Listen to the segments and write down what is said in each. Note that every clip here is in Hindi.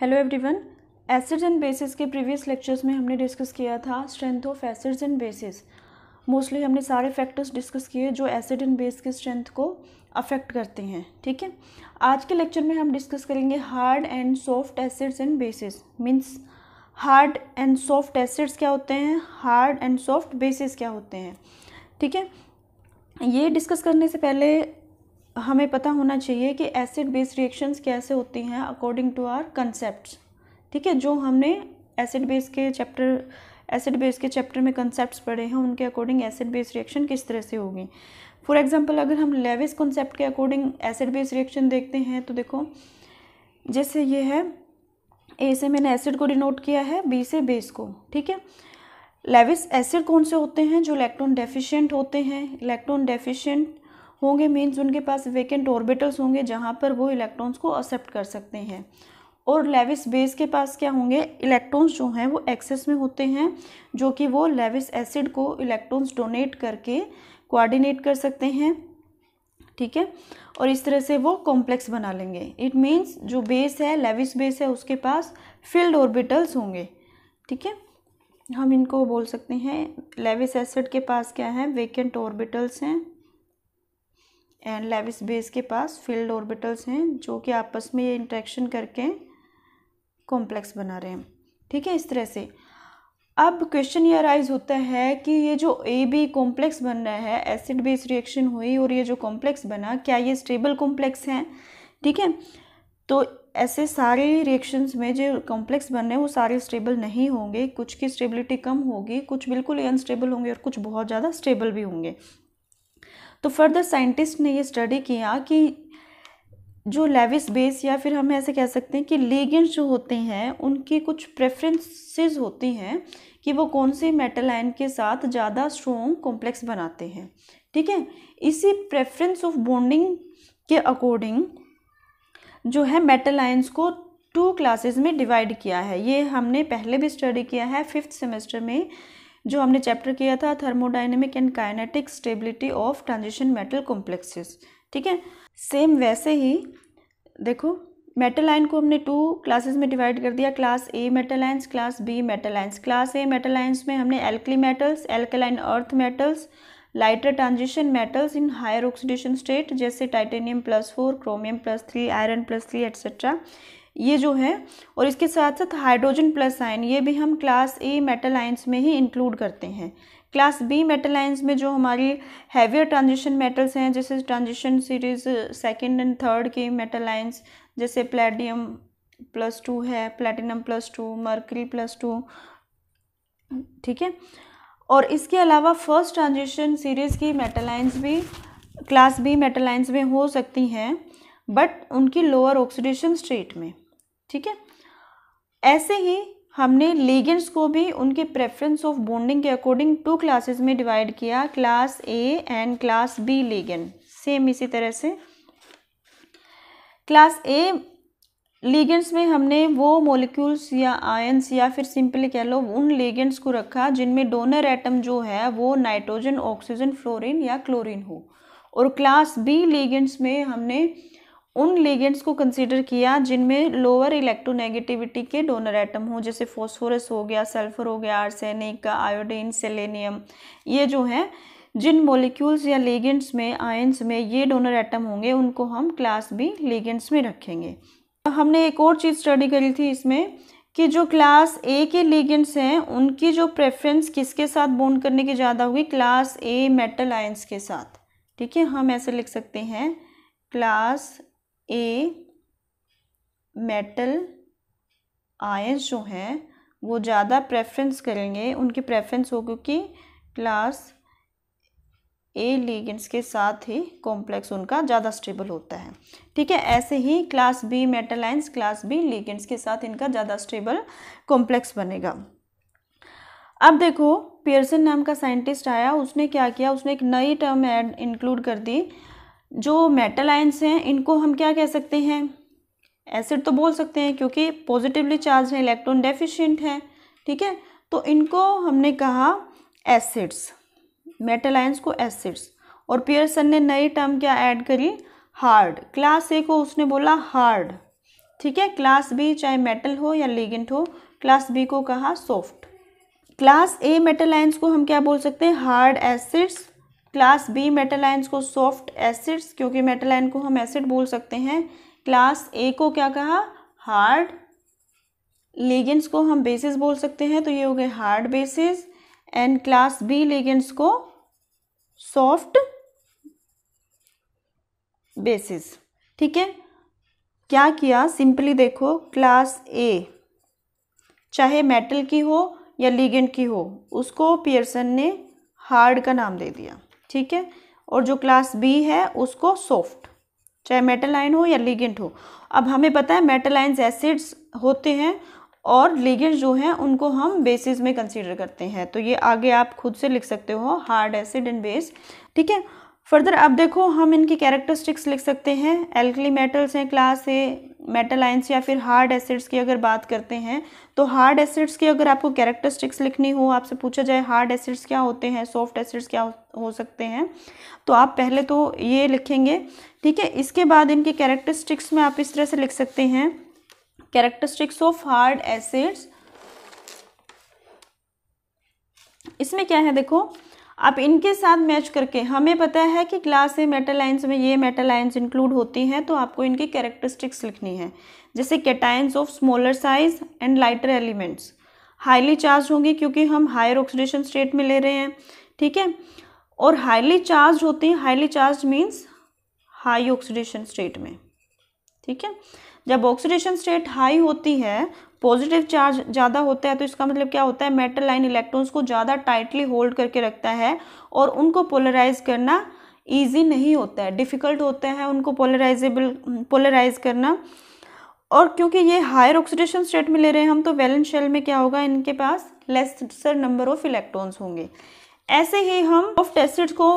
hello everyone acids and bases के प्रीवियस लेक्चर्स में हमने डिस्कस किया था strength of acids and bases mostly हमने सारे फैक्टर्स डिस्कस किए जो एसिड एंड बेस के स्ट्रेंथ को अफेक्ट करते हैं ठीक है आज के लेक्चर में हम डिस्कस करेंगे hard and soft acids and bases means hard and soft acids क्या होते हैं हार्ड एंड सॉफ्ट बेसिस क्या होते हैं ठीक है ये डिस्कस करने से पहले हमें पता होना चाहिए कि एसिड बेस रिएक्शंस कैसे होती हैं अकॉर्डिंग टू आर कंसेप्ट ठीक है जो हमने एसिड बेस के चैप्टर एसिड बेस के चैप्टर में कंसेप्ट पढ़े हैं उनके अकॉर्डिंग एसिड बेस रिएक्शन किस तरह से होगी फॉर एग्जाम्पल अगर हम लेविस कॉन्सेप्ट के अकॉर्डिंग एसिड बेस रिएक्शन देखते हैं तो देखो जैसे ये है ए से मैंने एसिड को डिनोट किया है बी से बेस को ठीक है लेविस एसिड कौन से होते हैं जो इलेक्ट्रॉन डेफिशिएंट होते हैं इलेक्ट्रॉन डेफिशिएंट होंगे मीन्स उनके पास वेकेंट ऑर्बिटल्स होंगे जहाँ पर वो इलेक्ट्रॉन्स को एक्सेप्ट कर सकते हैं और लेविस बेस के पास क्या होंगे इलेक्ट्रॉन्स जो हैं वो एक्सेस में होते हैं जो कि वो लेविस एसिड को इलेक्ट्रॉन्स डोनेट करके कोऑर्डिनेट कर सकते हैं ठीक है और इस तरह से वो कॉम्प्लेक्स बना लेंगे इट मीन्स जो बेस है लेविस बेस है उसके पास फील्ड ऑर्बिटल्स होंगे ठीक है हम इनको बोल सकते हैं लेविस एसिड के पास क्या है वेकेंट ऑर्बिटल्स हैं एंड लेविस बेस के पास फील्ड ऑर्बिटल्स हैं जो कि आपस में ये इंट्रैक्शन करके कॉम्प्लेक्स बना रहे हैं ठीक है इस तरह से अब क्वेश्चन ये अराइज होता है कि ये जो ए बी कॉम्प्लेक्स बन रहा है एसिड बेस रिएक्शन हुई और ये जो कॉम्प्लेक्स बना क्या ये स्टेबल कॉम्प्लेक्स हैं ठीक है तो ऐसे सारे रिएक्शंस में जो कॉम्प्लेक्स बन रहे हैं वो सारे स्टेबल नहीं होंगे कुछ की स्टेबिलिटी कम होगी कुछ बिल्कुल ही अनस्टेबल होंगे और कुछ बहुत ज़्यादा स्टेबल भी होंगे तो फर्दर साइंटिस्ट ने ये स्टडी किया कि जो लेविस बेस या फिर हम ऐसे कह सकते हैं कि लेगेंड्स जो होते हैं उनकी कुछ प्रेफरेंसेस होती हैं कि वो कौन से मेटल आयन के साथ ज़्यादा स्ट्रॉन्ग कॉम्प्लेक्स बनाते हैं ठीक है इसी प्रेफरेंस ऑफ बॉन्डिंग के अकॉर्डिंग जो है मेटल आयंस को टू क्लासेस में डिवाइड किया है ये हमने पहले भी स्टडी किया है फिफ्थ सेमेस्टर में जो हमने चैप्टर किया था thermodynamic and kinetic stability of transition metal complexes ठीक है सेम वैसे ही देखो मेटल आयन को हमने टू क्लासेस में डिवाइड कर दिया class A metal ions class B metal ions class A metal ions में हमने alkali metals alkaline earth metals lighter transition metals in higher oxidation state जैसे titanium plus four chromium plus three iron plus three et cetera ये जो है और इसके साथ साथ हाइड्रोजन प्लस आयन ये भी हम क्लास ए मेटल आयन्स में ही इंक्लूड करते हैं क्लास बी मेटल आयन्स में जो हमारी हैवियर ट्रांजिशन मेटल्स हैं जैसे transition series second and third के मेटल आयन्स जैसे प्लेटियम प्लस टू है platinum plus two mercury plus two ठीक है और इसके अलावा फर्स्ट ट्रांजिशन सीरीज़ की मेटल आयन्स भी क्लास बी मेटल आयन्स में हो सकती हैं बट उनकी लोअर ऑक्सीडेशन स्टेट में ठीक है ऐसे ही हमने लीगेंड्स को भी उनके प्रेफरेंस ऑफ बॉन्डिंग के अकॉर्डिंग टू क्लासेस में डिवाइड किया class A and class B ligand same इसी तरह से क्लास ए लीगेंट्स में हमने वो मोलिक्यूल्स या आयंस या फिर सिंपली कह लो उन लेगेंट्स को रखा जिनमें डोनर एटम जो है वो नाइट्रोजन ऑक्सीजन फ्लोरिन या क्लोरिन हो और क्लास बी लेगेंट्स में हमने उन लिगेंड्स को कंसीडर किया जिनमें लोअर इलेक्ट्रोनेगेटिविटी के डोनर एटम हो जैसे फॉस्फोरस हो गया सल्फर हो गया आर्सेनिक आयोडीन सेलेनियम ये जो है जिन मॉलिक्यूल्स या लेगेंट्स में आयंस में ये डोनर एटम होंगे उनको हम क्लास बी लेगेंट्स में रखेंगे हमने एक और चीज़ स्टडी करी थी इसमें कि जो क्लास ए के लेगेंट्स हैं उनकी जो प्रेफरेंस किसके साथ बोन करने की ज़्यादा होगी क्लास ए मेटल आयंस के साथ ठीक है हम ऐसे लिख सकते हैं क्लास ए मेटल आयंस जो हैं वो ज़्यादा प्रेफरेंस करेंगे उनकी प्रेफरेंस हो क्योंकि क्लास ए लीगेंट्स के साथ ही कॉम्प्लेक्स उनका ज़्यादा स्टेबल होता है ठीक है ऐसे ही class B metal ions class B ligands के साथ इनका ज़्यादा स्टेबल कॉम्प्लेक्स बनेगा अब देखो पियर्सन नाम का साइंटिस्ट आया उसने क्या किया उसने एक नई टर्म ऐड इंक्लूड कर दी जो मेटल आयंस हैं इनको हम क्या कह सकते हैं एसिड तो बोल सकते हैं क्योंकि पॉजिटिवली चार्ज है इलेक्ट्रॉन डेफिशिएंट है ठीक है तो इनको हमने कहा एसिड्स मेटल आयंस को एसिड्स और पियर्सन ने नई टर्म क्या ऐड करी हार्ड क्लास ए को उसने बोला हार्ड ठीक है क्लास बी चाहे मेटल हो या लिगेंट हो क्लास बी को कहा soft class A metal ions को हम क्या बोल सकते हैं hard acids class B metal ions को सॉफ्ट एसिड्स क्योंकि मेटल आयन को हम एसिड बोल सकते हैं क्लास ए को क्या कहा हार्ड लेगेंट्स को हम बेसिस बोल सकते हैं तो ये हो गए hard bases and class B ligands को सॉफ्ट बेसिस ठीक है क्या किया सिंपली देखो क्लास ए चाहे मेटल की हो या लीगेंट की हो उसको पियर्सन ने हार्ड का नाम दे दिया ठीक है और जो क्लास बी है उसको सॉफ्ट चाहे मेटल आयन हो या लिगेंट हो अब हमें पता है मेटल आयन एसिड्स होते हैं और लिगेंट जो हैं उनको हम बेसिस में कंसीडर करते हैं तो ये आगे आप खुद से लिख सकते हो हार्ड एसिड एंड बेस ठीक है फर्दर अब देखो हम इनकी कैरेक्टरिस्टिक्स लिख सकते हैं एल्कली मेटल्स हैं क्लास ए मेटल आइंस या फिर हार्ड एसिड्स की अगर बात करते हैं तो हार्ड एसिड्स की अगर आपको कैरेक्टरिस्टिक्स लिखनी हो आपसे पूछा जाए हार्ड एसिड्स क्या होते हैं सॉफ्ट एसिड्स क्या हो सकते हैं तो आप पहले तो ये लिखेंगे ठीक है इसके बाद इनके कैरेक्टरिस्टिक्स में आप इस तरह से लिख सकते हैं कैरेक्टरिस्टिक्स ऑफ हार्ड एसिड्स इसमें क्या है देखो अब इनके साथ मैच करके हमें पता है कि क्लास ए मेटल लाइन्स में ये मेटल लाइन्स इंक्लूड होती हैं तो आपको इनकी कैरेक्टरिस्टिक्स लिखनी है जैसे cations of smaller size and lighter elements highly charge होंगे क्योंकि हम हायर ऑक्सीडेशन स्टेट में ले रहे हैं ठीक है और हाईली चार्ज होती हैं highly charge means high oxidation state में ठीक है जब ऑक्सीडेशन स्टेट हाई होती है पॉजिटिव चार्ज ज़्यादा होता है तो इसका मतलब क्या होता है मेटल लाइन इलेक्ट्रॉन्स को ज़्यादा टाइटली होल्ड करके रखता है और उनको पोलराइज करना ईजी नहीं होता है डिफ़िकल्ट होता है उनको पोलराइजेबल पोलराइज करना और क्योंकि ये हायर ऑक्सीडेशन स्टेट में ले रहे हैं हम तो वैलेंस शेल में क्या होगा इनके पास लेसर नंबर ऑफ इलेक्ट्रॉन्स होंगे ऐसे ही हम सॉफ्ट एसिड्स को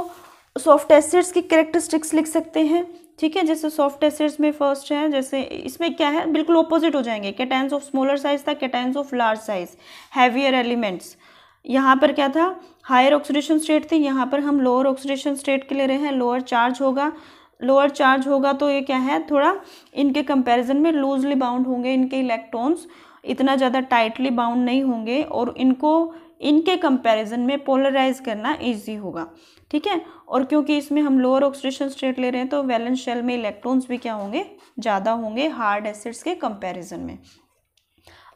सॉफ्ट एसिड्स की करेक्टरिस्टिक्स लिख सकते हैं ठीक है जैसे सॉफ्ट एसिड्स में फर्स्ट है जैसे इसमें क्या है बिल्कुल ऑपोजिट हो जाएंगे कैटाइन्स ऑफ स्मॉलर साइज था cations of large size heavier elements यहाँ पर क्या था हायर ऑक्सीडेशन स्टेट थी यहाँ पर हम लोअर ऑक्सीडेशन स्टेट के ले रहे हैं लोअर चार्ज होगा लोअर चार्ज होगा तो ये क्या है थोड़ा इनके कंपेरिजन में लूजली बाउंड होंगे इनके इलेक्ट्रॉन्स इतना ज़्यादा टाइटली बाउंड नहीं होंगे और इनको इनके कंपैरिजन में पोलराइज करना इजी होगा ठीक है और क्योंकि इसमें हम लोअर ऑक्सीडेशन स्टेट ले रहे हैं तो वैलेंस शेल में इलेक्ट्रॉन्स भी क्या होंगे ज़्यादा होंगे हार्ड एसिड्स के कंपैरिजन में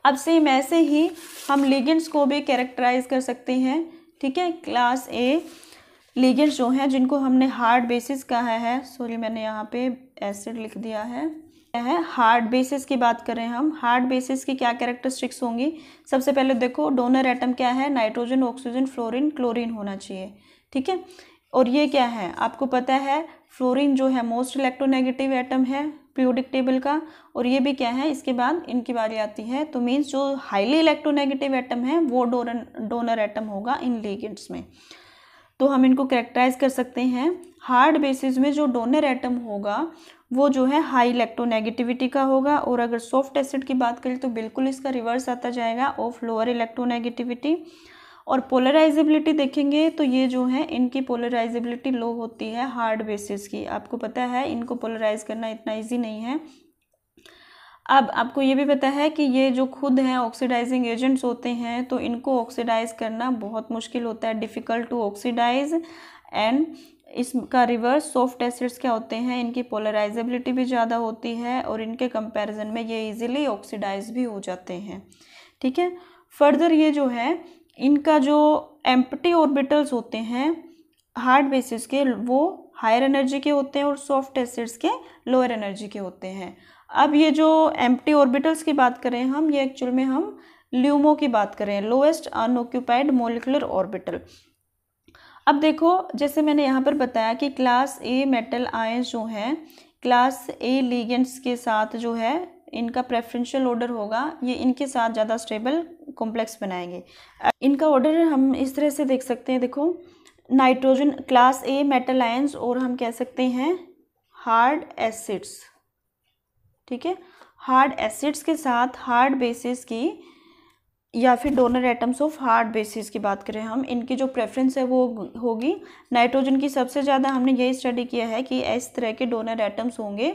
अब सेम ऐसे ही हम लिगेंड्स को भी कैरेक्टराइज कर सकते हैं ठीक है क्लास ए लिगेंड्स जो हैं जिनको हमने हार्ड बेसिस कहा है सॉरी मैंने यहाँ पर एसिड लिख दिया है क्या है हार्ड बेसिस की बात कर रहे हैं हम हार्ड बेसिस की क्या कैरेक्टरिस्टिक्स होंगी सबसे पहले देखो डोनर एटम क्या है नाइट्रोजन ऑक्सीजन फ्लोरिन क्लोरीन होना चाहिए ठीक है और ये क्या है आपको पता है फ्लोरिन जो है मोस्ट इलेक्ट्रोनेगेटिव एटम है पीरियोडिक टेबल का और ये भी क्या है इसके बाद इनकी बारी आती है तो मीन्स जो हाईली इलेक्ट्रोनेगेटिव एटम है वो डोनर डोनर एटम होगा इन लीगेंट्स में तो हम इनको करेक्टराइज कर सकते हैं हार्ड बेसिस में जो डोनर एटम होगा वो जो है हाई इलेक्ट्रोनेगेटिविटी का होगा और अगर सॉफ्ट एसिड की बात करें तो बिल्कुल इसका रिवर्स आता जाएगा ऑफ लोअर इलेक्ट्रोनेगेटिविटी और पोलराइजेबिलिटी देखेंगे तो ये जो है इनकी पोलराइजेबिलिटी लो होती है हार्ड बेसिस की आपको पता है इनको पोलराइज करना इतना ईजी नहीं है अब आपको ये भी पता है कि ये जो खुद हैं ऑक्सीडाइजिंग एजेंट्स होते हैं तो इनको ऑक्सीडाइज करना बहुत मुश्किल होता है डिफ़िकल्ट टू ऑक्सीडाइज एंड इसका रिवर्स सॉफ्ट एसिड्स क्या होते हैं इनकी पोलराइजेबिलिटी भी ज़्यादा होती है और इनके कंपैरिजन में ये इजीली ऑक्सीडाइज भी हो जाते हैं ठीक है फर्दर ये जो है इनका जो एम्पटी ऑर्बिटल्स होते हैं हार्ड बेसिस के वो हायर एनर्जी के होते हैं और सॉफ्ट एसिड्स के लोअर एनर्जी के होते हैं अब ये जो एम ऑर्बिटल्स की बात करें हम ये एक्चुअल में हम ल्यूमो की बात करें लोएस्ट अनऑक्यूपाइड मोलिकुलर ऑर्बिटल अब देखो जैसे मैंने यहाँ पर बताया कि क्लास ए मेटल आयंस जो हैं क्लास ए लीगेंट्स के साथ जो है इनका प्रेफरेंशियल ऑर्डर होगा ये इनके साथ ज़्यादा स्टेबल कॉम्प्लेक्स बनाएंगे इनका ऑर्डर हम इस तरह से देख सकते हैं देखो nitrogen class A metal ions और हम कह सकते हैं हार्ड एसिड्स ठीक है हार्ड एसिड्स के साथ हार्ड बेसिस की या फिर donor atoms of hard bases की बात करें हम इनकी जो प्रेफरेंस है वो होगी नाइट्रोजन की सबसे ज़्यादा हमने यही स्टडी किया है कि इस तरह के डोनर एटम्स होंगे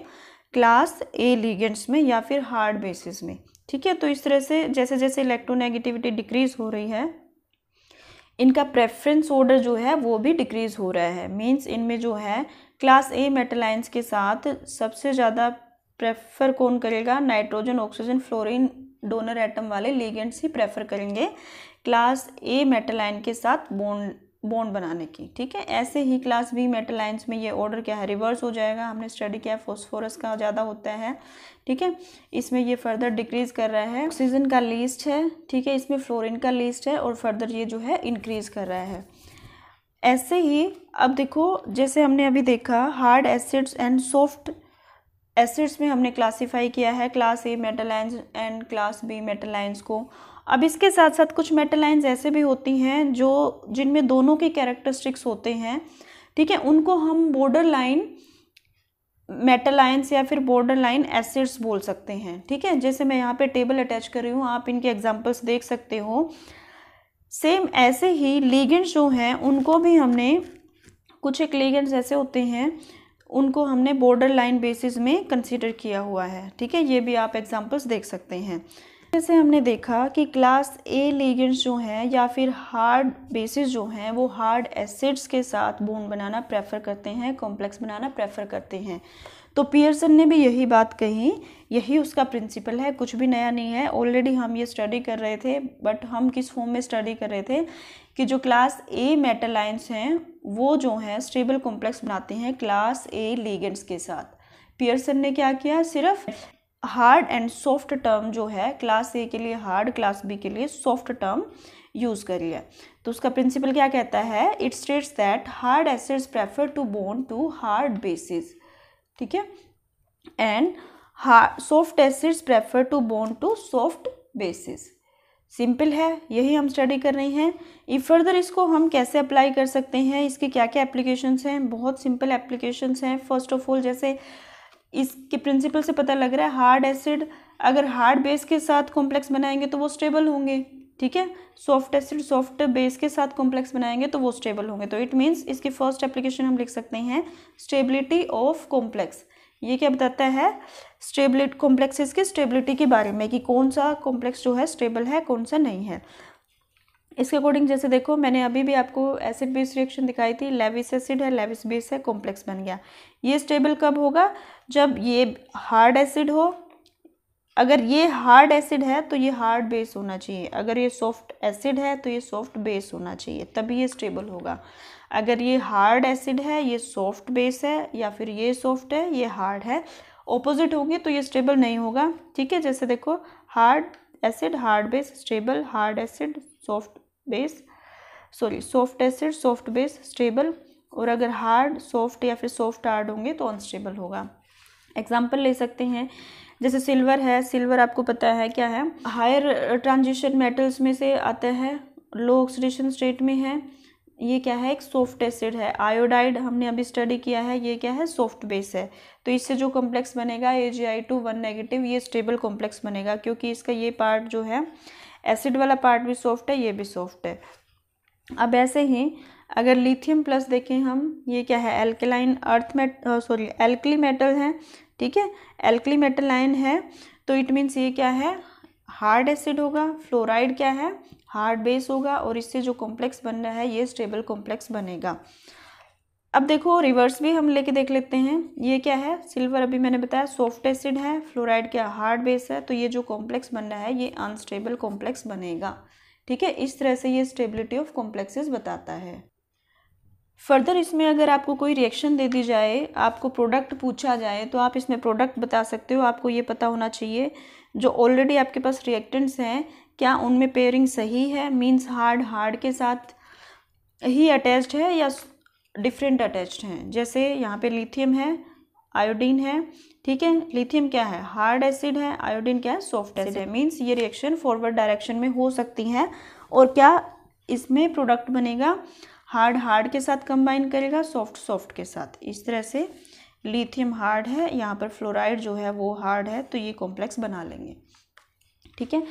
क्लास ए लीगेंट्स में या फिर हार्ड बेसिस में ठीक है तो इस तरह से जैसे जैसे इलेक्ट्रोनेगेटिविटी डिक्रीज़ हो रही है इनका प्रेफरेंस ऑर्डर जो है वो भी डिक्रीज़ हो रहा है मीन्स इनमें जो है क्लास ए मेटलाइंस के साथ सबसे ज़्यादा प्रेफर कौन करेगा nitrogen oxygen fluorine donor atom वाले लीगेंट्स ही प्रेफर करेंगे क्लास ए मेटल आयन के साथ बॉन्ड बॉन्ड बनाने की ठीक है ऐसे ही क्लास बी मेटल में ये ऑर्डर क्या है रिवर्स हो जाएगा हमने स्टडी किया फॉस्फोरस का ज़्यादा होता है ठीक है इसमें ये फर्दर डिक्रीज कर रहा है ऑक्सीजन का लीस्ट है ठीक है इसमें फ्लोरिन का लीस्ट है और फर्दर ये जो है इंक्रीज कर रहा है ऐसे ही अब देखो जैसे हमने अभी देखा hard acids and soft acids में हमने क्लासीफाई किया है class A metal ions and class B metal ions को अब इसके साथ साथ कुछ मेटल आइंस ऐसे भी होती हैं जो जिनमें दोनों के कैरेक्टरिस्टिक्स होते हैं ठीक है उनको हम बॉर्डर लाइन मेटल आइंस या फिर बॉर्डर लाइन एसिड्स बोल सकते हैं ठीक है जैसे मैं यहाँ पे टेबल अटैच कर रही हूँ आप इनके एग्जांपल्स देख सकते हो सेम ऐसे ही लीगेंट्स जो हैं उनको भी हमने कुछ एक लीगेंड्स ऐसे होते हैं उनको हमने बॉर्डर लाइन बेसिस में कंसिडर किया हुआ है ठीक है ये भी आप एग्ज़ाम्पल्स देख सकते हैं जैसे हमने देखा कि क्लास ए लीगेंड्स जो हैं या फिर हार्ड बेसिस जो हैं वो हार्ड एसिड्स के साथ बोन बनाना प्रेफर करते हैं कॉम्प्लेक्स बनाना प्रेफर करते हैं तो पियर्सन ने भी यही बात कही यही उसका प्रिंसिपल है कुछ भी नया नहीं है ऑलरेडी हम ये स्टडी कर रहे थे बट हम किस फॉर्म में स्टडी कर रहे थे कि जो क्लास ए मेटल आइंस हैं वो जो हैं स्टेबल कॉम्प्लेक्स बनाते हैं क्लास ए लीगेंट्स के साथ पियर्सन ने क्या किया सिर्फ हार्ड एंड सॉफ्ट टर्म जो है क्लास ए के लिए हार्ड क्लास बी के लिए सॉफ्ट टर्म यूज़ कर लिया तो उसका प्रिंसिपल क्या कहता है it states that hard acids prefer to bond to hard bases ठीक है and soft acids prefer to bond to soft bases simple है यही हम स्टडी कर रहे हैं इफ फर्दर इसको हम कैसे अप्लाई कर सकते हैं इसके क्या क्या एप्लीकेशंस हैं बहुत सिंपल एप्लीकेशंस हैं फर्स्ट ऑफ ऑल जैसे इसके प्रिंसिपल से पता लग रहा है हार्ड एसिड अगर हार्ड बेस के साथ कॉम्प्लेक्स बनाएंगे तो वो स्टेबल होंगे ठीक है सॉफ्ट एसिड सॉफ्ट बेस के साथ कॉम्प्लेक्स बनाएंगे तो वो स्टेबल होंगे तो इट मीन्स इसकी फर्स्ट एप्लीकेशन हम लिख सकते हैं स्टेबिलिटी ऑफ कॉम्प्लेक्स ये क्या बताता है स्टेबिलिट कॉम्प्लेक्सेस की स्टेबिलिटी के बारे में कि कौन सा कॉम्प्लेक्स जो है स्टेबल है कौन सा नहीं है इसके अकॉर्डिंग जैसे देखो मैंने अभी भी आपको एसिड बेस रिएक्शन दिखाई थी लेविस एसिड है लेविस बेस है कॉम्प्लेक्स बन गया ये स्टेबल कब होगा जब ये हार्ड एसिड हो अगर ये हार्ड एसिड है तो ये हार्ड बेस होना चाहिए अगर ये सॉफ्ट एसिड है तो ये सॉफ्ट बेस होना चाहिए तभी ये स्टेबल होगा अगर ये हार्ड एसिड है ये सॉफ्ट बेस है या फिर ये सॉफ्ट है ये हार्ड है ऑपोजिट होंगे तो ये स्टेबल नहीं होगा ठीक है जैसे देखो hard acid hard base stable hard acid soft base sorry soft acid soft base stable और अगर हार्ड सॉफ्ट या फिर सॉफ्ट हार्ड होंगे तो अनस्टेबल होगा एग्जाम्पल ले सकते हैं जैसे सिल्वर है सिल्वर आपको पता है क्या है हायर ट्रांजिशन मेटल्स में से आता है लो ऑक्सीडेशन स्टेट में है ये क्या है एक सॉफ्ट एसिड है आयोडाइड हमने अभी स्टडी किया है ये क्या है सॉफ्ट बेस है तो इससे जो कॉम्प्लेक्स बनेगा A G I two one negative ये स्टेबल कॉम्प्लेक्स बनेगा क्योंकि इसका ये पार्ट जो है एसिड वाला पार्ट भी सॉफ्ट है ये भी सॉफ्ट है अब ऐसे ही अगर लिथियम प्लस देखें हम ये क्या है alkaline earth met sorry alkali metal हैं ठीक है एल्कली मेटल आयन है तो इट मीन्स ये क्या है हार्ड एसिड होगा फ्लोराइड क्या है हार्ड बेस होगा और इससे जो कॉम्प्लेक्स बन रहा है ये स्टेबल कॉम्प्लेक्स बनेगा अब देखो रिवर्स भी हम लेके देख लेते हैं ये क्या है सिल्वर अभी मैंने बताया सॉफ्ट एसिड है फ्लोराइड क्या हार्ड बेस है तो ये जो कॉम्प्लेक्स बन रहा है ये अनस्टेबल कॉम्प्लेक्स बनेगा ठीक है इस तरह से ये स्टेबिलिटी ऑफ कॉम्प्लेक्सेस बताता है फर्दर इसमें अगर आपको कोई रिएक्शन दे दी जाए आपको प्रोडक्ट पूछा जाए तो आप इसमें प्रोडक्ट बता सकते हो आपको ये पता होना चाहिए जो ऑलरेडी आपके पास रिएक्टेंट्स हैं क्या उनमें पेयरिंग सही है मीन्स हार्ड हार्ड के साथ ही अटैच्ड है या डिफरेंट अटैच्ड हैं जैसे यहाँ पे लिथियम है आयोडीन है ठीक है लिथियम क्या है हार्ड एसिड है आयोडीन क्या है सॉफ्ट एसिड है मीन्स ये रिएक्शन फॉरवर्ड डायरेक्शन में हो सकती हैं और क्या इसमें प्रोडक्ट बनेगा हार्ड हार्ड के साथ कंबाइन करेगा सॉफ्ट सॉफ्ट के साथ इस तरह से लिथियम हार्ड है यहाँ पर फ्लोराइड जो है वो हार्ड है तो ये कॉम्प्लेक्स बना लेंगे ठीक है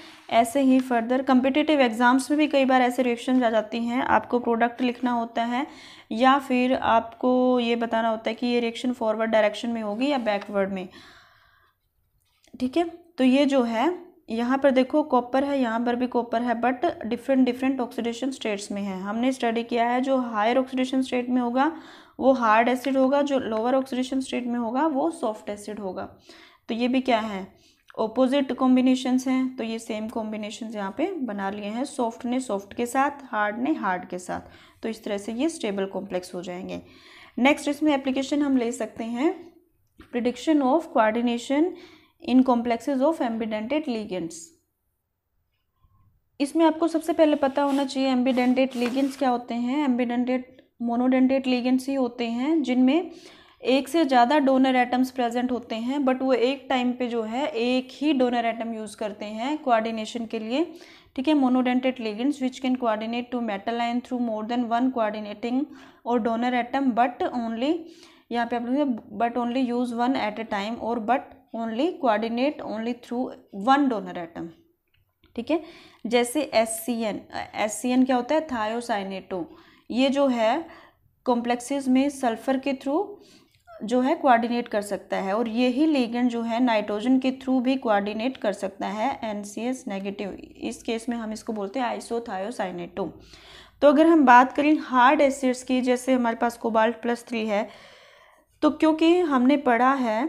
ऐसे ही फर्दर कम्पिटेटिव एग्ज़ाम्स में भी कई बार ऐसे रिएक्शन आ जाती हैं आपको प्रोडक्ट लिखना होता है या फिर आपको ये बताना होता है कि ये रिएक्शन फॉरवर्ड डायरेक्शन में होगी या बैकवर्ड में ठीक है तो ये जो है यहाँ पर देखो कॉपर है यहाँ पर भी कॉपर है but different different oxidation states में है हमने स्टडी किया है जो हायर ऑक्सीडेशन स्टेट में होगा वो हार्ड एसिड होगा जो लोअर ऑक्सीडेशन स्टेट में होगा वो सॉफ्ट एसिड होगा तो ये भी क्या है ओपोजिट कॉम्बिनेशंस हैं तो ये सेम कॉम्बिनेशन यहाँ पे बना लिए हैं सॉफ्ट ने सॉफ्ट के साथ हार्ड ने हार्ड के साथ तो इस तरह से ये स्टेबल कॉम्प्लेक्स हो जाएंगे नेक्स्ट इसमें एप्लीकेशन हम ले सकते हैं prediction of coordination in complexes of ambidentate ligands इसमें आपको सबसे पहले पता होना चाहिए एम्बीडेंटेड लीगेंट्स क्या होते हैं एम्बीडेंटेड मोनोडेंटेड लीगेंट्स ही होते हैं जिनमें एक से ज़्यादा डोनर एटम्स प्रेजेंट होते हैं बट वो एक टाइम पे जो है एक ही डोनर एटम यूज़ करते हैं कोऑर्डिनेशन के लिए ठीक है monodentate ligands which can coordinate to metal ion through more than one coordinating और डोनर एटम बट ओनली यहाँ पे आप लोग but only use one at a time और but only coordinate only through one donor atom ठीक है जैसे S C N S C N क्या होता है थायोसाइनेटो ये जो है कॉम्प्लेक्सेस में सल्फर के थ्रू जो है कोऑर्डिनेट कर सकता है और यही लेगन जो है नाइट्रोजन के थ्रू भी कोऑर्डिनेट कर सकता है एन सी एस नेगेटिव इस केस में हम इसको बोलते हैं आइसोथायोसाइनेटो तो अगर हम बात करें हार्ड एसिड्स की जैसे हमारे पास कोबाल्ट प्लस थ्री है तो क्योंकि हमने पढ़ा है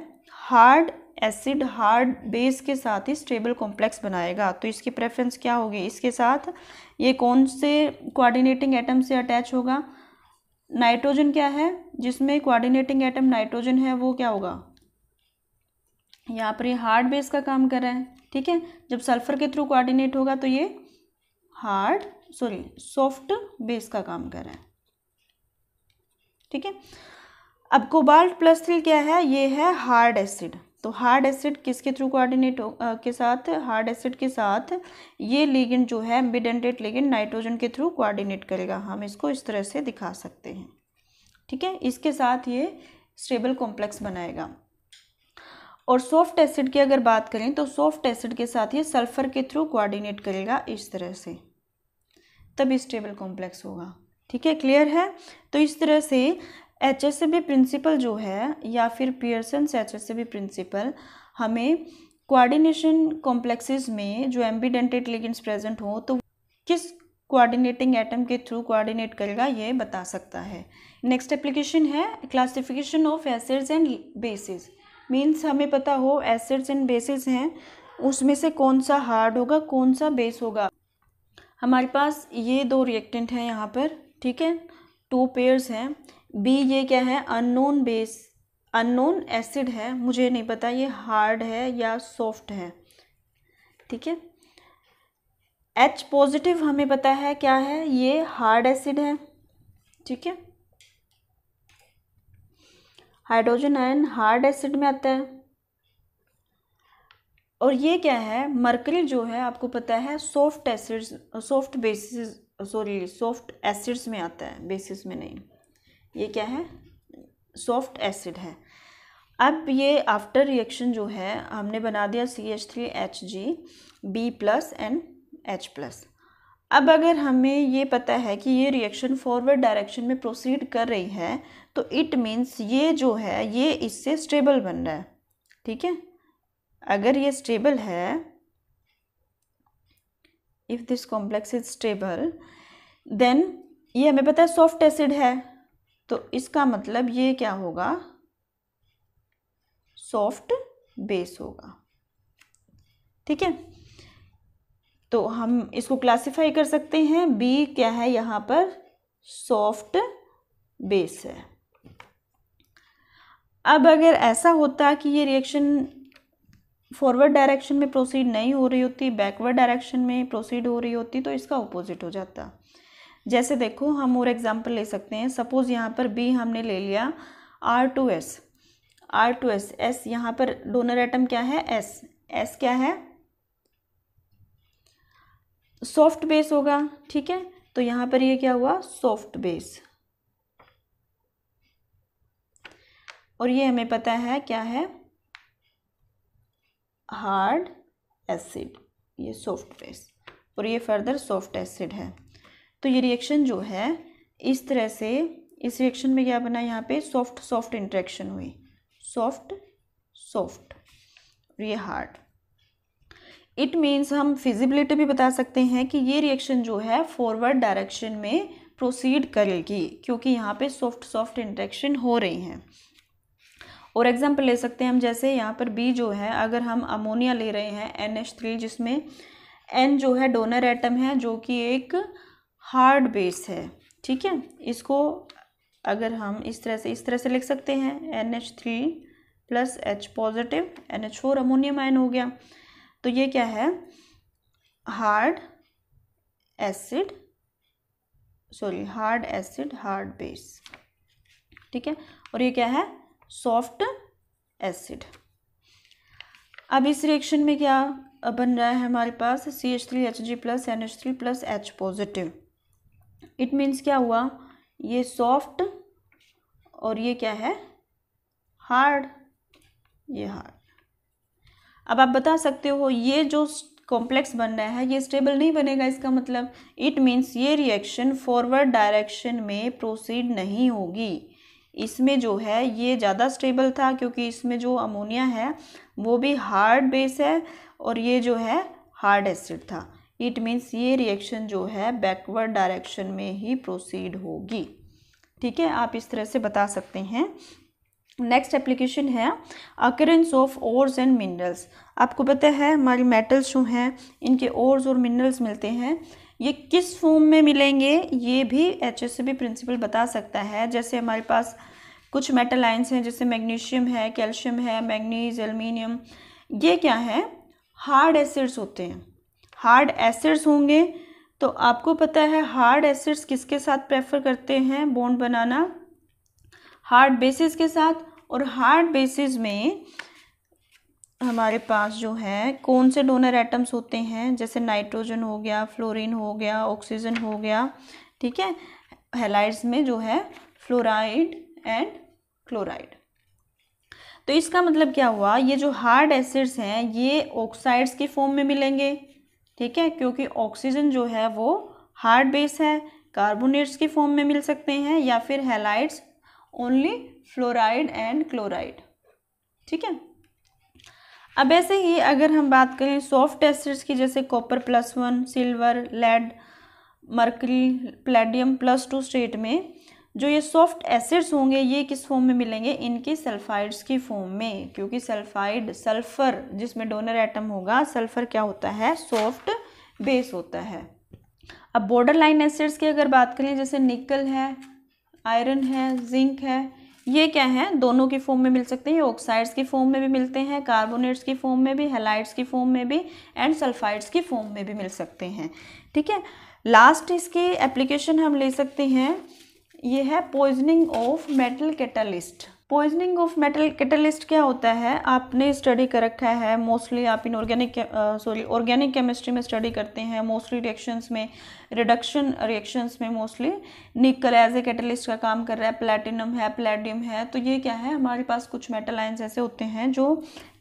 हार्ड एसिड हार्ड बेस के साथ ही स्टेबल कॉम्प्लेक्स बनाएगा तो इसकी प्रेफरेंस क्या होगी इसके साथ ये कौन से कोऑर्डिनेटिंग एटम से अटैच होगा नाइट्रोजन क्या है जिसमें कोऑर्डिनेटिंग एटम नाइट्रोजन है वो क्या होगा यहाँ पर ये हार्ड बेस का काम कर रहा है ठीक है जब सल्फर के थ्रू कोऑर्डिनेट होगा तो ये हार्ड सॉरी सॉफ्ट बेस का काम कर रहा है ठीक है अब कोबाल्ट प्लस थ्री क्या है ये है हार्ड एसिड तो हार्ड एसिड किसके थ्रू कोऑर्डिनेट के साथ हार्ड एसिड के साथ ये लिगेंड जो है एम्बिडेंटेड लिगेंड नाइट्रोजन के थ्रू कोऑर्डिनेट करेगा हम इसको इस तरह से दिखा सकते हैं ठीक है इसके साथ ये स्टेबल कॉम्प्लेक्स बनाएगा और सॉफ्ट एसिड की अगर बात करें तो सॉफ्ट एसिड के साथ ये सल्फर के थ्रू कोऑर्डिनेट करेगा इस तरह से तब स्टेबल कॉम्प्लेक्स होगा ठीक है क्लियर है तो इस तरह से एच एस प्रिंसिपल जो है या फिर पियर्सन एच एस प्रिंसिपल हमें कोऑर्डिनेशन कॉम्प्लेक्सेस में जो एम्बीडेंटेड लिगेंड्स प्रेजेंट हो तो किस कोऑर्डिनेटिंग एटम के थ्रू कोऑर्डिनेट करेगा ये बता सकता है नेक्स्ट एप्लीकेशन है classification of acids and bases means हमें पता हो एसिड्स एंड बेसिस हैं उसमें से कौन सा हार्ड होगा कौन सा बेस होगा हमारे पास ये दो रिएक्टेंट हैं यहाँ पर ठीक है टू पेयर्स हैं बी ये क्या है अननोन बेस अननोन एसिड है मुझे नहीं पता ये हार्ड है या सॉफ्ट है ठीक है एच पॉजिटिव हमें पता है क्या है ये हार्ड एसिड है ठीक है हाइड्रोजन आयन हार्ड एसिड में आता है और ये क्या है मर्करी जो है आपको पता है soft acids soft bases sorry soft acids में आता है बेसिस में नहीं ये क्या है सॉफ्ट एसिड है अब ये आफ्टर रिएक्शन जो है हमने बना दिया C H three H G B plus and H plus अब अगर हमें ये पता है कि ये रिएक्शन फॉरवर्ड डायरेक्शन में प्रोसीड कर रही है तो इट मीन्स ये जो है ये इससे स्टेबल बन रहा है ठीक है अगर ये स्टेबल है if this complex is stable then ये हमें पता है सॉफ्ट एसिड है तो इसका मतलब ये क्या होगा सॉफ्ट बेस होगा ठीक है तो हम इसको क्लासिफाई कर सकते हैं बी क्या है यहाँ पर सॉफ्ट बेस है अब अगर ऐसा होता कि ये रिएक्शन फॉरवर्ड डायरेक्शन में प्रोसीड नहीं हो रही होती बैकवर्ड डायरेक्शन में प्रोसीड हो रही होती तो इसका ऑपोजिट हो जाता जैसे देखो हम और एग्जाम्पल ले सकते हैं सपोज़ यहाँ पर बी हमने ले लिया R two S R two S S यहाँ पर डोनर एटम क्या है एस एस क्या है सॉफ्ट बेस होगा ठीक है तो यहाँ पर ये क्या हुआ सॉफ्ट बेस और ये हमें पता है क्या है हार्ड एसिड ये सॉफ्ट बेस और ये फर्दर सॉफ्ट एसिड है तो ये रिएक्शन जो है इस तरह से इस रिएक्शन में क्या बना यहाँ पे सॉफ्ट सॉफ्ट इंट्रैक्शन हुई सॉफ्ट सॉफ्ट और ये हार्ड इट मीन्स हम फिजिबिलिटी भी बता सकते हैं कि ये रिएक्शन जो है फॉरवर्ड डायरेक्शन में प्रोसीड करेगी क्योंकि यहाँ पे सॉफ्ट सॉफ्ट इंट्रैक्शन हो रही हैं और एग्जाम्पल ले सकते हैं हम जैसे यहाँ पर बी जो है अगर हम अमोनिया ले रहे हैं एन एच थ्री जिसमें एन जो है डोनर एटम है जो कि एक हार्ड बेस है ठीक है इसको अगर हम इस तरह से इस तरह से लिख सकते हैं N H three plus H positive N H four ammonium ion हो गया तो ये क्या है hard acid sorry hard acid hard base ठीक है और ये क्या है सॉफ्ट एसिड अब इस रिएक्शन में क्या बन रहा है हमारे पास C H three H G plus N H three plus H positive it means क्या हुआ ये सॉफ्ट और ये क्या है हार्ड ये हार्ड अब आप बता सकते हो ये जो कॉम्प्लेक्स बन रहा है ये स्टेबल नहीं बनेगा इसका मतलब इट मीन्स ये रिएक्शन फॉरवर्ड डायरेक्शन में प्रोसीड नहीं होगी इसमें जो है ये ज़्यादा स्टेबल था क्योंकि इसमें जो अमोनिया है वो भी हार्ड बेस है और ये जो है हार्ड एसिड था इट मीन्स ये रिएक्शन जो है बैकवर्ड डायरेक्शन में ही प्रोसीड होगी ठीक है आप इस तरह से बता सकते हैं नेक्स्ट एप्लीकेशन है occurrence of ores and minerals आपको पता है हमारी मेटल्स जो हैं इनके ओर्स और मिनरल्स मिलते हैं ये किस फॉर्म में मिलेंगे ये भी एच एस बी प्रिंसिपल बता सकता है जैसे हमारे पास कुछ मेटल आइंस हैं जैसे मैग्नीशियम है कैल्शियम है मैग्नीज एल्यूमिनियम ये क्या है हार्ड एसिड्स होते हैं हार्ड एसिड्स होंगे तो आपको पता है हार्ड एसिड्स किसके साथ प्रेफर करते हैं बॉन्ड बनाना हार्ड बेसिस के साथ और हार्ड बेसिस में हमारे पास जो है कौन से डोनर एटम्स होते हैं जैसे नाइट्रोजन हो गया फ्लोरीन हो गया ऑक्सीजन हो गया ठीक है हेलाइड्स में जो है फ्लोराइड एंड क्लोराइड तो इसका मतलब क्या हुआ ये जो हार्ड एसिड्स हैं ये ऑक्साइड्स के फॉर्म में मिलेंगे ठीक है क्योंकि ऑक्सीजन जो है वो हार्ड बेस है कार्बोनेट्स के फॉर्म में मिल सकते हैं या फिर halides only fluoride and chloride ठीक है अब ऐसे ही अगर हम बात करें सॉफ्ट एसिड्स की जैसे copper plus one silver lead mercury palladium plus two state में जो ये सॉफ्ट एसिड्स होंगे ये किस फॉर्म में मिलेंगे इनकी सल्फाइड्स की फॉर्म में क्योंकि सल्फाइड सल्फर जिसमें डोनर एटम होगा सल्फर क्या होता है सॉफ्ट बेस होता है अब बॉर्डर लाइन एसिड्स की अगर बात करें जैसे निकल है आयरन है जिंक है ये क्या है दोनों की फॉर्म में मिल सकते हैं ये ऑक्साइड्स की फॉर्म में भी मिलते हैं कार्बोनेट्स की फॉर्म में भी हेलाइड्स की फॉर्म में भी एंड सल्फाइड्स की फॉर्म में भी मिल सकते हैं ठीक है लास्ट इसकी एप्लीकेशन हम ले सकते हैं ये है poisoning of metal catalyst poisoning of metal catalyst क्या होता है आपने स्टडी कर रखा है मोस्टली आप inorganic sorry organic chemistry में स्टडी करते हैं मोस्टली रिएक्शंस में रिडक्शन रिएक्शंस में mostly nickel as a catalyst का काम कर रहा है प्लेटिनम है प्लेडियम है तो ये क्या है हमारे पास कुछ मेटल आइंस ऐसे होते हैं जो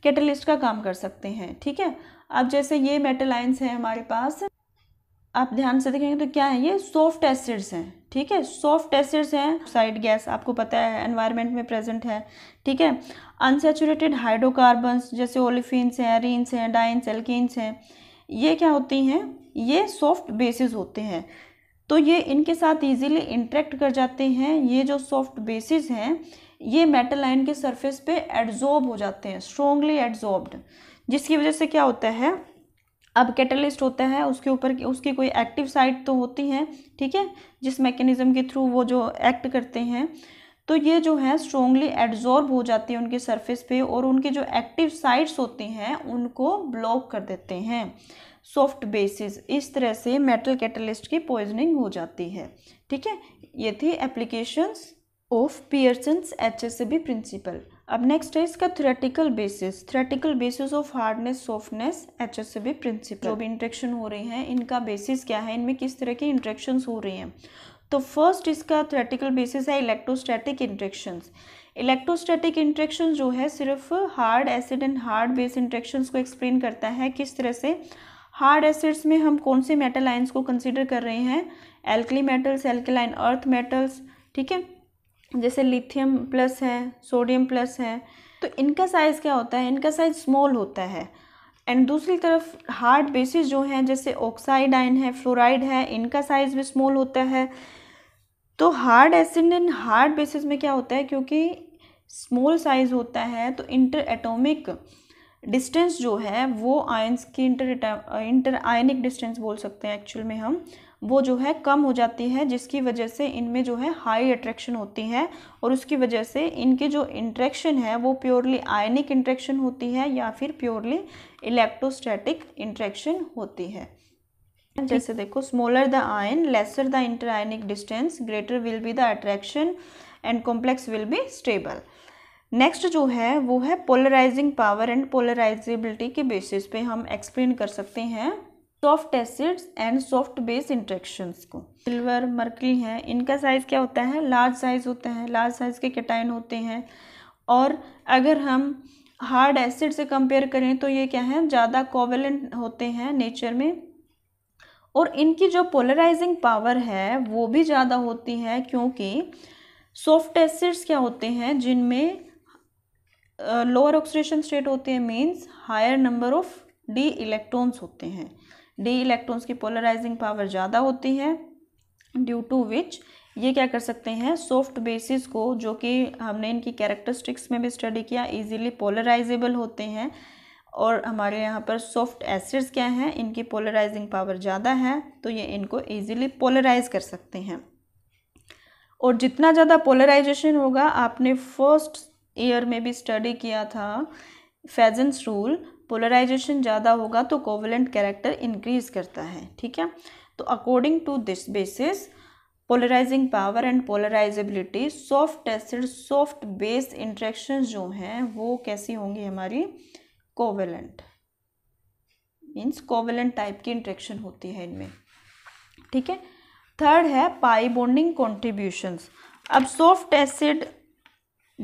कैटलिस्ट का काम कर सकते हैं ठीक है अब जैसे ये मेटल आइंस हैं हमारे पास आप ध्यान से देखेंगे तो क्या है ये सॉफ्ट एसिड्स हैं ठीक है सॉफ्ट एसिड्स हैं साइड गैस आपको पता है एनवायरनमेंट में प्रेजेंट है ठीक है अनसेचुरेटेड हाइड्रोकार्बन्स जैसे ओलिफिन्स हैं रिन्स हैं डाइन्स एल्किस हैं ये क्या होती हैं ये सॉफ्ट बेसिस होते हैं तो ये इनके साथ इजीली इंट्रैक्ट कर जाते हैं ये जो सॉफ्ट बेसिस हैं ये मेटल लाइन के सरफेस पे एड्जॉर्ब हो जाते हैं स्ट्रोंगली एड्जॉर्ब्ड जिसकी वजह से क्या होता है अब कैटलिस्ट होता है उसके ऊपर उसकी कोई एक्टिव साइट तो होती है ठीक है जिस मैकेनिज़्म के थ्रू वो जो एक्ट करते हैं तो ये जो है स्ट्रोंगली एड्जॉर्ब हो जाती है उनके सरफेस पे और उनके जो एक्टिव साइड्स होते हैं उनको ब्लॉक कर देते हैं सॉफ्ट बेसिस इस तरह से मेटल कैटलिस्ट की पॉइजनिंग हो जाती है ठीक है ये थी applications of Pearson's H S principle अब नेक्स्ट है इसका theoretical basis theoretical basis of hardness softness H S B principle जो भी इंट्रेक्शन हो रहे हैं इनका बेसिस क्या है इनमें किस तरह के इंट्रेक्शन हो रहे हैं तो फर्स्ट इसका थ्रेटिकल बेसिस है इलेक्ट्रोस्टैटिक इंट्रेक्शन इलेक्ट्रोस्टैटिक इंट्रेक्शन जो है सिर्फ hard acid and hard base interaction को एक्सप्लेन करता है किस तरह से हार्ड एसिड्स में हम कौन से मेटल आइंस को कंसिडर कर रहे हैं alkali metals alkaline earth metals ठीक है जैसे लिथियम प्लस है सोडियम प्लस है तो इनका साइज़ क्या होता है इनका साइज़ स्मॉल होता है एंड दूसरी तरफ हार्ड बेसिस जो हैं जैसे ऑक्साइड आयन है फ्लोराइड है इनका साइज़ भी स्मॉल होता है तो हार्ड एसिड इन हार्ड बेसिस में क्या होता है क्योंकि स्मॉल साइज़ होता है तो इंटर एटोमिक डिस्टेंस जो है वो आयंस की इंटर इंटर आयनिक डिस्टेंस बोल सकते हैं एक्चुअल में हम वो जो है कम हो जाती है जिसकी वजह से इनमें जो है हाई अट्रैक्शन होती है और उसकी वजह से इनके जो इंट्रैक्शन है वो प्योरली आयनिक इंट्रैक्शन होती है या फिर प्योरली इलेक्ट्रोस्टैटिक इंट्रैक्शन होती है जैसे देखो smaller the ion lesser the interionic distance greater will be the attraction and complex will be stable next जो है वो है पोलराइजिंग पावर एंड पोलराइजेबिलिटी के बेसिस पे हम एक्सप्लेन कर सकते हैं soft acids and soft base interactions को सिल्वर मर्करी हैं इनका साइज़ क्या होता है लार्ज साइज़ होता है लार्ज साइज़ के कैटाइन होते हैं और अगर हम हार्ड एसिड से कंपेयर करें तो ये क्या है ज़्यादा कोवेलेंट होते हैं नेचर में और इनकी जो पोलराइजिंग पावर है वो भी ज़्यादा होती है क्योंकि सॉफ्ट एसिड्स क्या होते हैं जिनमें लोअर ऑक्सीडेशन स्टेट होते हैं means higher number of D electrons होते हैं डी इलेक्ट्रॉन्स की पोलराइजिंग पावर ज़्यादा होती है ड्यू टू विच ये क्या कर सकते हैं सॉफ्ट बेसिस को जो कि हमने इनकी कैरेक्टरिस्टिक्स में भी स्टडी किया इजीली पोलराइजेबल होते हैं और हमारे यहाँ पर सॉफ्ट एसिड्स क्या हैं इनकी पोलराइजिंग पावर ज़्यादा है तो ये इनको ईजिली पोलराइज कर सकते हैं और जितना ज़्यादा पोलराइजेशन होगा आपने फर्स्ट ईयर में भी स्टडी किया था फेजेंस रूल पोलराइजेशन ज़्यादा होगा तो कोवलेंट कैरेक्टर इंक्रीज करता है ठीक है तो according to this basis polarising power and polarisability soft acid soft base interaction जो हैं वो कैसी होंगी हमारी कोवेलेंट मीन्स कोवेलेंट टाइप की इंट्रैक्शन होती है इनमें ठीक है थर्ड है पाई बॉन्डिंग कॉन्ट्रीब्यूशंस अब सॉफ्ट एसिड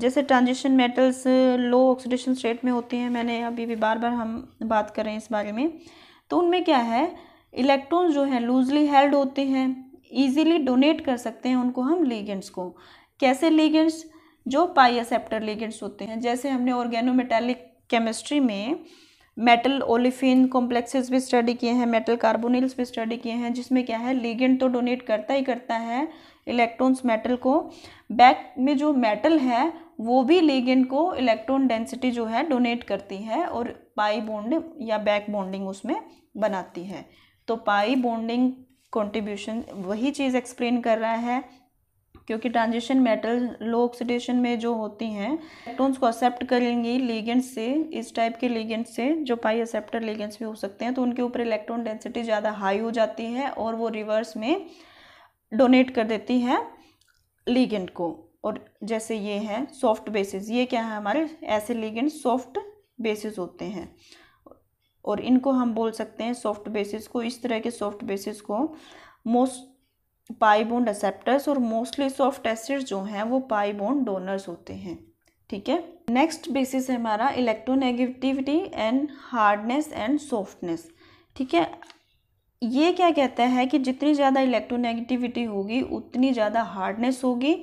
जैसे transition metals low oxidation state में होते हैं मैंने अभी भी बार बार हम बात कर रहे हैं इस बारे में तो उनमें क्या है इलेक्ट्रॉन्स जो हैं लूजली हेल्ड होते हैं ईजिली डोनेट कर सकते हैं उनको हम लीगेंट्स को कैसे लीगेंट्स जो एसेप्टर लीगेंट्स होते हैं जैसे हमने मेटेलिक केमिस्ट्री में मेटल ओलिफिन कॉम्प्लेक्सेस भी स्टडी किए हैं मेटल कार्बोनिल्स भी स्टडी किए हैं जिसमें क्या है लीगेंट तो डोनेट करता ही करता है इलेक्ट्रॉन्स मेटल को बैक में जो मेटल है वो भी लिगेंड को इलेक्ट्रॉन डेंसिटी जो है डोनेट करती है और पाई बॉन्ड या बैक बॉन्डिंग उसमें बनाती है तो पाई बॉन्डिंग कंट्रीब्यूशन वही चीज़ एक्सप्लेन कर रहा है क्योंकि ट्रांजिशन मेटल लो ऑक्सीडेशन में जो होती हैं इलेक्ट्रॉन्स को एक्सेप्ट करेंगी लीगेंट से इस टाइप के लीगेंट से जो पाई एक्सेप्टर लेगेंट्स भी हो सकते हैं तो उनके ऊपर इलेक्ट्रॉन डेंसिटी ज़्यादा हाई हो जाती है और वो रिवर्स में डोनेट कर देती है लीगेंट को और जैसे ये हैं सॉफ्ट बेसिस ये क्या है हमारे ऐसे लिगेंड सॉफ्ट बेसिस होते हैं और इनको हम बोल सकते हैं सॉफ्ट बेसिस को इस तरह के सॉफ्ट बेसिस को मोस्ट पाईबोंड एक्सेप्टर्स और मोस्टली सॉफ्ट एसिड जो हैं वो पाईबोंड डोनर्स होते हैं ठीक है नेक्स्ट बेसिस है हमारा electronegativity and hardness and softness ठीक है ये क्या कहता है कि जितनी ज़्यादा इलेक्ट्रोनेगेटिविटी होगी उतनी ज़्यादा हार्डनेस होगी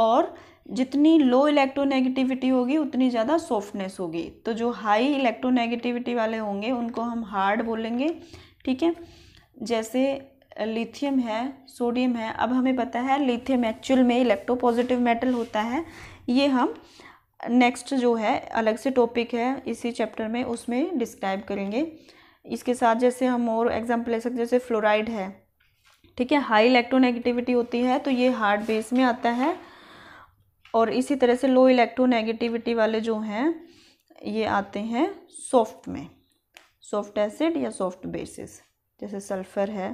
और जितनी लो इलेक्ट्रोनेगेटिविटी होगी उतनी ज़्यादा सॉफ्टनेस होगी तो जो हाई इलेक्ट्रोनेगेटिविटी वाले होंगे उनको हम हार्ड बोलेंगे ठीक है जैसे लिथियम है सोडियम है अब हमें पता है लिथियम एक्चुअल में इलेक्ट्रो पॉजिटिव मेटल होता है ये हम नेक्स्ट जो है अलग से टॉपिक है इसी चैप्टर में उसमें डिस्क्राइब करेंगे इसके साथ जैसे हम और एग्जाम्पल ले सकते जैसे फ्लोराइड है ठीक है हाई इलेक्ट्रोनेगेटिविटी होती है तो ये हार्ड बेस में आता है और इसी तरह से लो इलेक्ट्रोनेगेटिविटी वाले जो हैं ये आते हैं सॉफ्ट में सॉफ्ट एसिड या सॉफ्ट बेसिस जैसे सल्फ़र है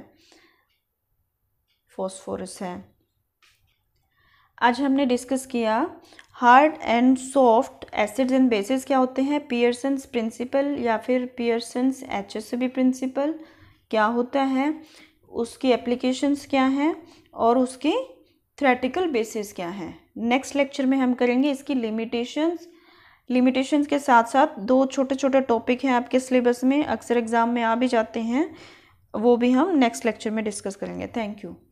फॉस्फोरस है आज हमने डिस्कस किया hard and soft acids and bases क्या होते हैं पियर्सन्स प्रिंसिपल या फिर Pearson's H S B principle क्या होता है उसकी एप्लीकेशंस क्या हैं और उसकी थ्रेटिकल बेसिस क्या हैं नेक्स्ट लेक्चर में हम करेंगे इसकी लिमिटेशंस लिमिटेशंस के साथ साथ दो छोटे छोटे टॉपिक हैं आपके सिलेबस में अक्सर एग्ज़ाम में आ भी जाते हैं वो भी हम नेक्स्ट लेक्चर में डिस्कस करेंगे थैंक यू